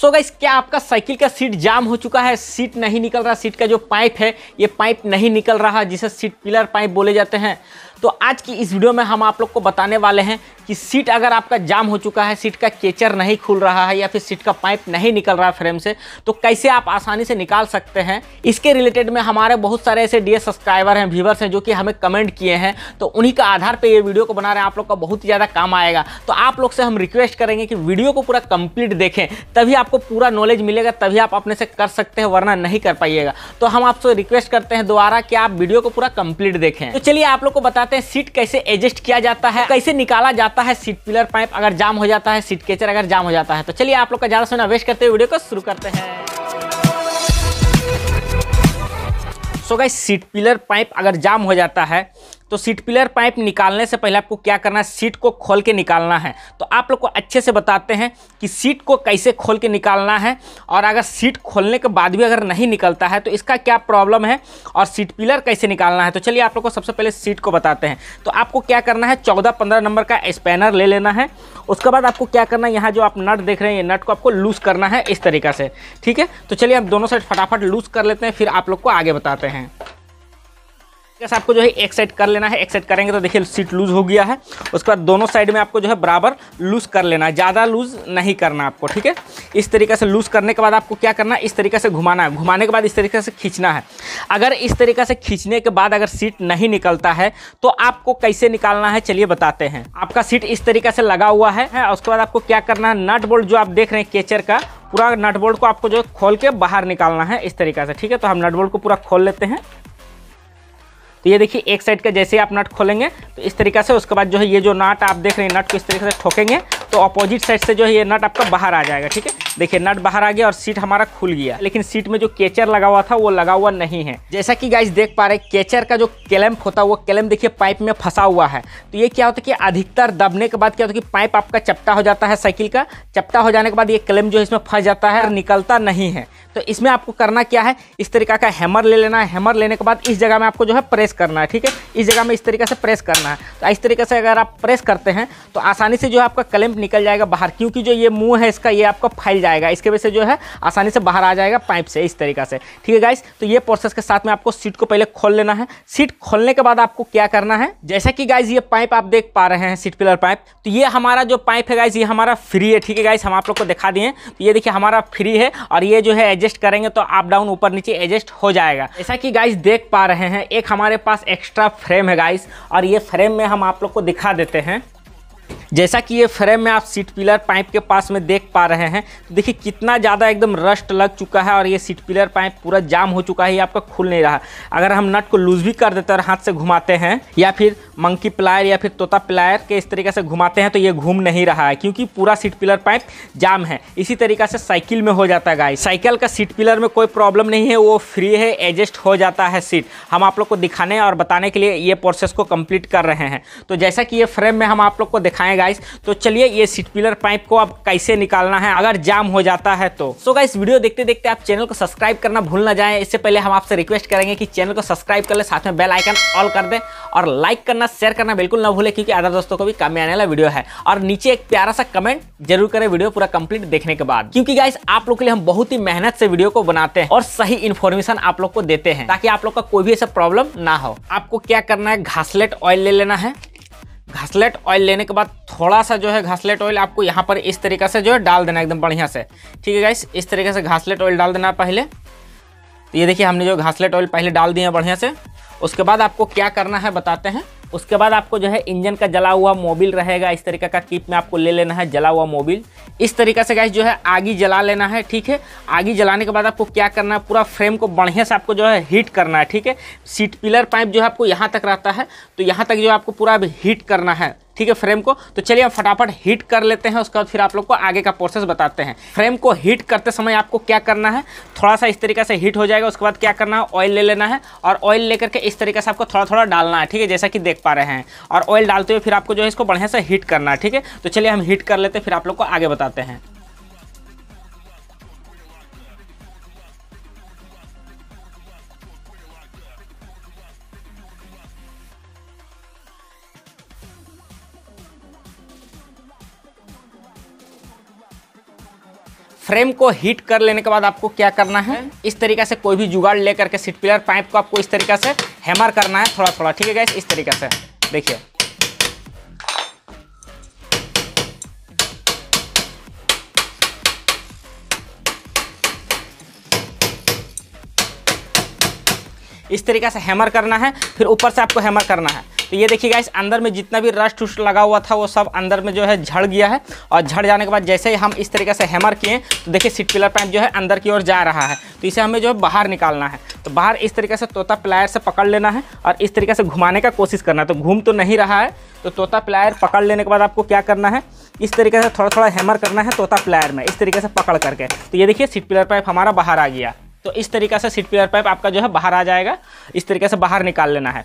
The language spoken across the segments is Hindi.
सो गाइस क्या आपका साइकिल का सीट जाम हो चुका है सीट नहीं निकल रहा सीट का जो पाइप है ये पाइप नहीं निकल रहा जिसे सीट पिलर पाइप बोले जाते हैं तो आज की इस वीडियो में हम आप लोग को बताने वाले हैं कि सीट अगर आपका जाम हो चुका है सीट का केचर नहीं खुल रहा है या फिर सीट का पाइप नहीं निकल रहा है फ्रेम से तो कैसे आप आसानी से निकाल सकते हैं इसके रिलेटेड में हमारे बहुत सारे ऐसे डी सब्सक्राइबर हैं व्यूवर्स हैं जो कि हमें कमेंट किए हैं तो उन्हीं का आधार पर ये वीडियो को बना रहे हैं आप लोग का बहुत ही ज़्यादा काम आएगा तो आप लोग से हम रिक्वेस्ट करेंगे कि वीडियो को पूरा कंप्लीट देखें तभी आपको पूरा नॉलेज मिलेगा तभी आप अपने से कर सकते हैं वरना नहीं कर पाइएगा तो हम आपसे रिक्वेस्ट करते हैं दोबारा कि आप वीडियो को पूरा कंप्लीट देखें तो चलिए आप लोग को बता बताते हैं सीट कैसे एडजस्ट किया जाता है कैसे निकाला जाता है सीट पिलर पाइप अगर जाम हो जाता है सीट केचर अगर जाम हो जाता है तो चलिए आप लोग का ज्यादा सुना वेस्ट करते हुए वीडियो को शुरू करते हैं so guys seat pillar pipe अगर जाम हो जाता है तो सीट पिलर पाइप निकालने से पहले आपको क्या करना है सीट को खोल के निकालना है तो आप लोग को अच्छे से बताते हैं कि सीट को कैसे खोल के निकालना है और अगर सीट खोलने के बाद भी अगर नहीं निकलता है तो इसका क्या प्रॉब्लम है और सीट पिलर कैसे निकालना है तो चलिए आप लोग को सबसे पहले सीट को बताते हैं तो आपको क्या करना है चौदह पंद्रह नंबर का स्पैनर ले लेना है उसके बाद आपको क्या करना है यहाँ जो आप नट देख रहे हैं ये नट को आपको लूज़ करना है इस तरीका से ठीक है तो चलिए आप दोनों साइड फटाफट लूज़ कर लेते हैं फिर आप लोग को आगे बताते हैं जैसे आपको जो है एक साइड कर लेना है एक साइड करेंगे तो देखिए सीट लूज़ हो गया है उसके बाद दोनों साइड में आपको जो है बराबर लूज़ कर लेना है ज़्यादा लूज़ नहीं करना आपको ठीक है इस तरीके से लूज़ करने के बाद आपको क्या करना है इस तरीके से घुमाना है घुमाने के बाद इस तरीके से खींचना है अगर इस तरीके से खींचने के बाद अगर सीट नहीं निकलता है तो आपको कैसे निकालना है चलिए बताते हैं आपका सीट इस तरीके से लगा हुआ है उसके बाद आपको क्या करना है नट बोल्ट जो आप देख रहे हैं केचर का पूरा नट बोल्ट को आपको जो है खोल के बाहर निकालना है इस तरीके से ठीक है तो हम नट बोल्ट को पूरा खोल लेते हैं तो ये देखिए एक साइड का जैसे ही आप नट खोलेंगे तो इस तरीके से उसके बाद जो है ये जो नट आप देख रहे हैं नट को इस तरीके से ठोकेंगे तो अपोजिट साइड से जो है ये नट आपका बाहर आ जाएगा ठीक है देखिए नट बाहर आ गया और सीट हमारा खुल गया लेकिन सीट में जो केचर लगा हुआ था वो लगा हुआ नहीं है जैसा कि गाइज देख पा रहे केचर का जो कैलम्प होता है वो कैलम्प देखिए पाइप में फंसा हुआ है तो ये क्या होता है कि अधिकतर दबने के बाद क्या होता है कि पाइप आपका चपटा हो जाता है साइकिल का चपटा हो जाने के बाद ये कैलम्प जो इसमें फंस जाता है और निकलता नहीं है तो इसमें आपको करना क्या है इस तरीका का हैमर ले लेना है हैमर लेने के बाद इस जगह में आपको जो है प्रेस करना है ठीक है इस जगह में इस तरीके से प्रेस करना है तो इस तरीके से अगर आप प्रेस करते हैं तो आसानी से जो है आपका क्लैम्प निकल जाएगा बाहर क्योंकि जो ये मुँह है इसका ये आपका फैल जाएगा इसके वजह से जो है आसानी से बाहर आ जाएगा पाइप से इस तरीका से ठीक है गाइस तो ये प्रोसेस के साथ में आपको सीट को पहले खोल लेना है सीट खोलने के बाद आपको क्या करना है जैसा कि गाइज ये पाइप आप देख पा रहे हैं सीट पिलर पाइप तो ये हमारा जो पाइप है गाइज ये हमारा फ्री है ठीक है गाइज हम आप लोग को दिखा दिए तो ये देखिए हमारा फ्री है और ये जो है एडजस्ट करेंगे तो आप डाउन ऊपर नीचे एडजस्ट हो जाएगा जैसा कि गाइज देख पा रहे हैं एक हमारे पास एक्स्ट्रा फ्रेम है गाइस और ये फ्रेम में हम आप लोग को दिखा देते हैं जैसा कि ये फ्रेम में आप सीट पिलर पाइप के पास में देख पा रहे हैं तो देखिए कितना ज़्यादा एकदम रस्ट लग चुका है और ये सीट पिलर पाइप पूरा जाम हो चुका है ये आपका खुल नहीं रहा अगर हम नट को लूज़ भी कर देते और हाथ से घुमाते हैं या फिर मंकी प्लायर या फिर तोता प्लायर के इस तरीके से घुमाते हैं तो ये घूम नहीं रहा है क्योंकि पूरा सीट पिलर पाइप जाम है इसी तरीके से साइकिल में हो जाता है गाइस साइकिल का सीट पिलर में कोई प्रॉब्लम नहीं है वो फ्री है एडजस्ट हो जाता है सीट हम आप लोग को दिखाने और बताने के लिए ये प्रोसेस को कंप्लीट कर रहे हैं तो जैसा कि ये फ्रेम में हम आप लोग को दिखाएं गाइस तो चलिए ये सीट पिलर पाइप को अब कैसे निकालना है अगर जाम हो जाता है तो सो गाइस वीडियो देखते देखते आप चैनल को सब्सक्राइब करना भूल ना जाए इससे पहले हम आपसे रिक्वेस्ट करेंगे कि चैनल को सब्सक्राइब कर ले साथ में बेल आइकन ऑल कर दें और लाइक करना साथ शेयर करना बिल्कुल ना भूले क्योंकि अदर दोस्तों को भी काम में आने वाला वीडियो है और नीचे एक प्यारा सा कमेंट जरूर करें वीडियो पूरा कंप्लीट देखने के बाद क्योंकि गाइस आप लोग के लिए हम बहुत ही मेहनत से वीडियो को बनाते हैं और सही इन्फॉर्मेशन आप लोग को देते हैं ताकि आप लोग का कोई भी ऐसा प्रॉब्लम ना हो आपको क्या करना है घासलेट ऑयल ले लेना है घासलेट ऑयल लेने के बाद थोड़ा सा जो है घासलेट ऑयल आपको यहाँ पर इस तरीके से जो है डाल देना एकदम बढ़िया से ठीक है गाइस इस तरीके से घासलेट ऑयल डाल देना पहले तो ये देखिए हमने जो घासलेट ऑयल पहले डाल दिया बढ़िया से उसके बाद आपको क्या करना है बताते हैं उसके बाद आपको जो है इंजन का जला हुआ मोबिल रहेगा इस तरीके का किप में आपको ले लेना है जला हुआ मोबिल इस तरीके से गैस जो है आगी जला लेना है ठीक है आगी जलाने के बाद आपको क्या करना है पूरा फ्रेम को बढ़िया से आपको जो है हीट करना है ठीक है सीट पिलर पाइप जो है आपको यहाँ तक रहता है तो यहाँ तक जो आपको पूरा हीट करना है ठीक है फ्रेम को तो चलिए हम फटाफट हीट कर लेते हैं उसके बाद फिर आप लोग को आगे का प्रोसेस बताते हैं फ्रेम को हीट करते समय आपको क्या करना है थोड़ा सा इस तरीके से हीट हो जाएगा उसके बाद क्या करना है ऑयल ले लेना है और ऑयल लेकर के इस तरीके से आपको थोड़ा थोड़ा डालना है ठीक है जैसा कि देख देख पा रहे हैं और ऑयल डालते हुए फिर आपको जो है इसको बढ़िया से हीट करना है ठीक है तो चलिए हम हीट कर लेते हैं फिर आप लोग को आगे बताते हैं फ्रेम को हीट कर लेने के बाद आपको क्या करना है इस तरीके से कोई भी जुगाड़ लेकर के सीट पिलर पाइप को आपको इस तरीके से हैमर करना है थोड़ा थोड़ा ठीक है गैस इस तरीके से देखिए इस तरीके से हैमर करना है फिर ऊपर से आपको हैमर करना है तो ये देखिएगा इस अंदर में जितना भी रस्ट उस्ट लगा हुआ था वो सब अंदर में जो है झड़ गया है और झड़ जाने के बाद जैसे ही हम इस तरीके से हैमर किए तो देखिए सीट पिलर पाइप जो है अंदर की ओर जा रहा है तो इसे हमें जो है बाहर निकालना है तो बाहर इस तरीके से तोता प्लायर से पकड़ लेना है और इस तरीके से घुमाने का कोशिश करना है तो घूम तो नहीं रहा है तो तोता प्लायर पकड़ लेने के बाद आपको क्या करना है इस तरीके से थोड़ा थोड़ा हैमर करना है तोता प्लायर में इस तरीके से पकड़ करके तो ये देखिए सीट पिलर पाइप हमारा बाहर आ गया तो इस तरीके से सीट पिलर पाइप आपका जो है बाहर आ जाएगा इस तरीके से बाहर निकाल लेना है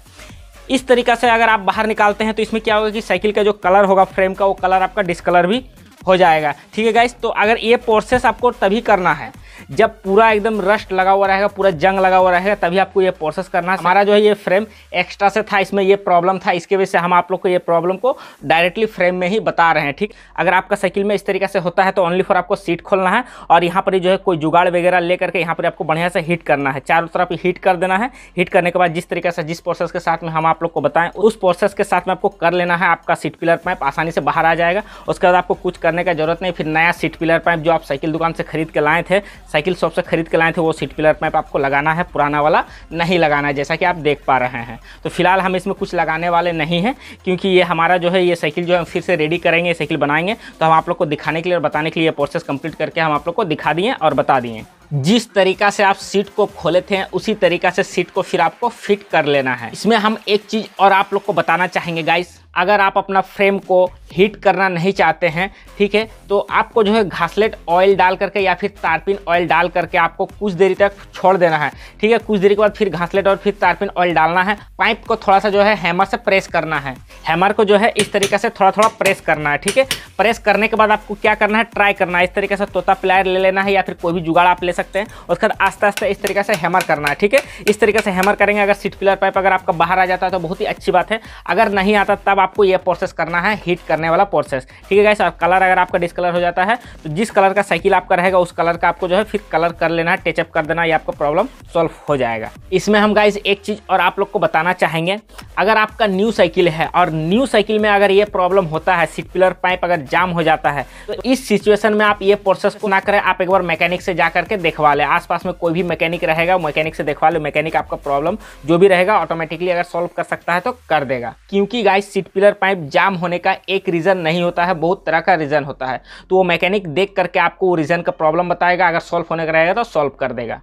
इस तरीके से अगर आप बाहर निकालते हैं तो इसमें क्या होगा कि साइकिल का जो कलर होगा फ्रेम का वो कलर आपका डिसकलर भी हो जाएगा ठीक है गाइस तो अगर ये प्रोसेस आपको तभी करना है जब पूरा एकदम रस्ट लगा हुआ रहेगा पूरा जंग लगा हुआ रहेगा तभी आपको ये प्रोसेस करना है हमारा जो है ये फ्रेम एक्स्ट्रा से था इसमें ये प्रॉब्लम था इसके वजह से हम आप लोग को ये प्रॉब्लम को डायरेक्टली फ्रेम में ही बता रहे हैं ठीक अगर आपका साइकिल में इस तरीके से होता है तो ओनली फॉर आपको सीट खोलना है और यहाँ पर जो है कोई जुगाड़ वगैरह लेकर के यहाँ पर आपको बढ़िया से हीट करना है चारों तरफ हीट कर देना है हीट करने के बाद जिस तरीके से जिस प्रोसेस के साथ में हम आप लोग को बताएं उस प्रोसेस के साथ में आपको कर लेना है आपका सीट पिलर पैप आसानी से बाहर आ जाएगा उसके बाद आपको कुछ कर करने का जरूरत नहीं फिर नया सीट पिलर पाइप जो आप साइकिल दुकान से खरीद के लाए थे साइकिल शॉप से खरीद के लाए थे वो सीट पिलर पाइप आपको लगाना है पुराना वाला नहीं लगाना है जैसा कि आप देख पा रहे हैं तो फिलहाल हम इसमें कुछ लगाने वाले नहीं हैं क्योंकि ये हमारा जो है ये साइकिल जो है फिर से रेडी करेंगे साइकिल बनाएंगे तो हम आप लोग को दिखाने के लिए और बताने के लिए प्रोसेस कंप्लीट करके हम आप लोग को दिखा दिए और बता दिए जिस तरीका से आप सीट को खोले थे उसी तरीका से सीट को फिर आपको फिट कर लेना है इसमें हम एक चीज़ और आप लोग को बताना चाहेंगे गाइस अगर आप अपना फ्रेम को हीट करना नहीं चाहते हैं ठीक है तो आपको जो है घासलेट ऑयल डाल करके या फिर तारपिन ऑयल डाल करके आपको कुछ देरी तक छोड़ देना है ठीक है कुछ देरी के बाद फिर घासलेट और फिर तारपिन ऑयल डालना है पाइप को थोड़ा सा जो है हैमर से प्रेस करना है हैमर को जो है इस तरीके से थोड़ा थोड़ा प्रेस करना है ठीक है प्रेस करने के बाद आपको क्या करना है ट्राई करना है इस तरीके से तोता प्लायर ले लेना है या फिर कोई भी जुगाड़ आप ले सकते हैं उसके बाद आस्ते आस्ते इस तरीके से हैमर करना है ठीक है इस तरीके से हैमर करेंगे अगर सीट पिलर पाइप अगर आपका बाहर आ जाता है तो बहुत ही अच्छी बात है अगर नहीं आता तब आपको यह प्रोसेस करना है हीट करने वाला प्रोसेस ठीक है गाइस और कलर अगर आपका डिसकलर हो जाता है तो जिस कलर का साइकिल आपका रहेगा उस कलर का आपको जो है फिर कलर कर लेना है टचअप कर देना ये आपका प्रॉब्लम सॉल्व हो जाएगा इसमें हम गाइस एक चीज़ और आप लोग को बताना चाहेंगे अगर आपका न्यू साइकिल है और न्यू साइकिल में अगर ये प्रॉब्लम होता है सीट पिलर पाइप अगर जाम हो जाता है तो इस सिचुएशन में आप ये प्रोसेस को ना करें आप एक बार मैकेनिक से जा करके देखवा लें आसपास में कोई भी मैकेनिक रहेगा मैकेनिक से देखवा लें मैकेनिक आपका प्रॉब्लम जो भी रहेगा ऑटोमेटिकली अगर सॉल्व कर सकता है तो कर देगा क्योंकि guys seat pillar pipe jam होने का एक रीज़न नहीं होता है बहुत तरह का रीज़न होता है तो वो मैकेनिक देख करके आपको वो रीज़न का प्रॉब्लम बताएगा अगर सॉल्व होने का रहेगा तो सॉल्व कर देगा